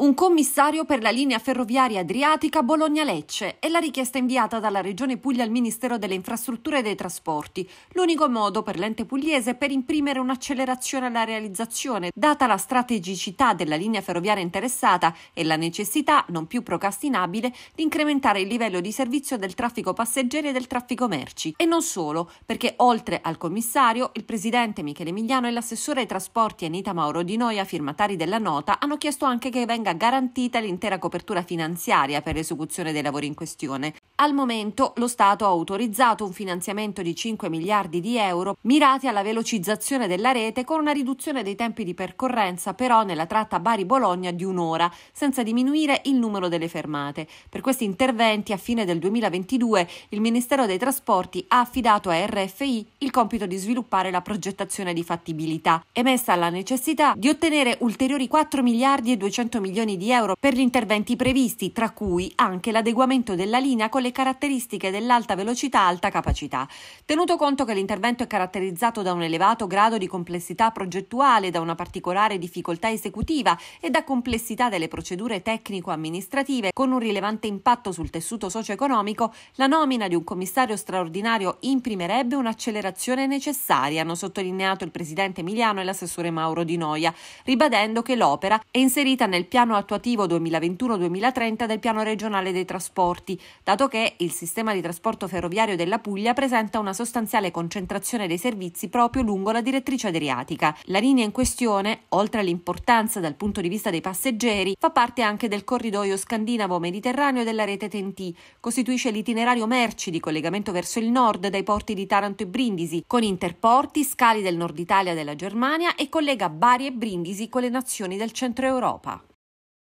un commissario per la linea ferroviaria adriatica Bologna-Lecce è la richiesta inviata dalla Regione Puglia al Ministero delle Infrastrutture e dei Trasporti, l'unico modo per l'ente pugliese per imprimere un'accelerazione alla realizzazione, data la strategicità della linea ferroviaria interessata e la necessità, non più procrastinabile, di incrementare il livello di servizio del traffico passeggeri e del traffico merci. E non solo, perché oltre al commissario, il presidente Michele Migliano e l'assessore ai trasporti Anita Mauro Di Noia, firmatari della nota, hanno chiesto anche che venga verrà garantita l'intera copertura finanziaria per l'esecuzione dei lavori in questione. Al momento lo Stato ha autorizzato un finanziamento di 5 miliardi di euro mirati alla velocizzazione della rete con una riduzione dei tempi di percorrenza però nella tratta Bari-Bologna di un'ora, senza diminuire il numero delle fermate. Per questi interventi a fine del 2022 il Ministero dei Trasporti ha affidato a RFI il compito di sviluppare la progettazione di fattibilità, emessa la necessità di ottenere ulteriori 4 miliardi e 200 milioni milioni di euro per gli interventi previsti, tra cui anche l'adeguamento della linea con le caratteristiche dell'alta velocità alta capacità. Tenuto conto che l'intervento è caratterizzato da un elevato grado di complessità progettuale, da una particolare difficoltà esecutiva e da complessità delle procedure tecnico-amministrative con un rilevante impatto sul tessuto socio-economico, la nomina di un commissario straordinario imprimerebbe un'accelerazione necessaria, hanno sottolineato il presidente Emiliano e l'assessore Mauro Di Noia, ribadendo che l'opera è inserita nel piano piano attuativo 2021-2030 del piano regionale dei trasporti, dato che il sistema di trasporto ferroviario della Puglia presenta una sostanziale concentrazione dei servizi proprio lungo la direttrice adriatica. La linea in questione, oltre all'importanza dal punto di vista dei passeggeri, fa parte anche del corridoio scandinavo-mediterraneo della rete TNT, costituisce l'itinerario merci di collegamento verso il nord dai porti di Taranto e Brindisi, con interporti, scali del nord Italia e della Germania e collega Bari e Brindisi con le nazioni del centro Europa.